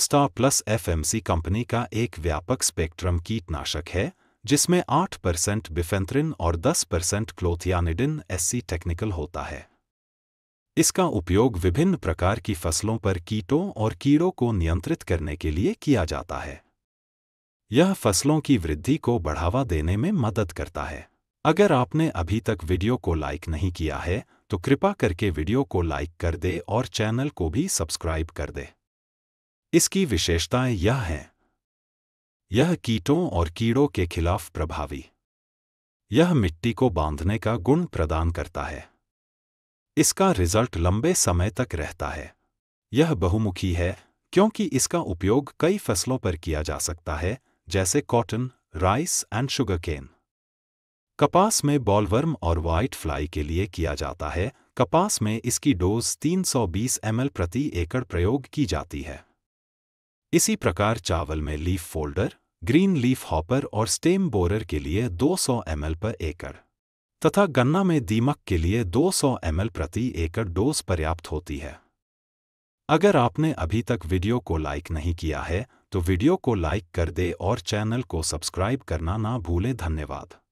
star plus FMC company का एक व्यापक स्पेक्ट्रम कीटनाशक है जिसमें 8 परसेंट बिफेंथ्रिन और 10 परसेंट क्लोथियानिडिन एससी टेक्निकल होता है इसका उपयोग विभिन्न प्रकार की फसलों पर कीटों और कीड़ों को नियंत्रित करने के लिए किया जाता है यह फसलों की वृद्धि को बढ़ावा देने में मदद करता है अगर आपने अभी तक वीडियो को लाइक नहीं किया है तो कृपा करके वीडियो को लाइक कर दे और चैनल को भी सब्सक्राइब कर दे इसकी विशेषताएं यह हैं यह कीटों और कीड़ों के खिलाफ प्रभावी यह मिट्टी को बांधने का गुण प्रदान करता है इसका रिजल्ट लंबे समय तक रहता है यह बहुमुखी है क्योंकि इसका उपयोग कई फसलों पर किया जा सकता है जैसे कॉटन राइस एंड शुगरकेन कपास में बॉलवर्म और व्हाइट फ्लाई के लिए किया जाता है कपास में इसकी डोज 320 सौ प्रति एकड़ प्रयोग की जाती है इसी प्रकार चावल में leaf folder green leaf hopper और स्टेम बोरर के लिए 200 एमएल पर एकड़ तथा गन्ना में दीमक के लिए 200 एमएल प्रति एकड़ डोज पर्याप्त होती है अगर आपने अभी तक वीडियो को लाइक नहीं किया है तो वीडियो को लाइक कर दे और चैनल को सब्सक्राइब करना ना भूलें धन्यवाद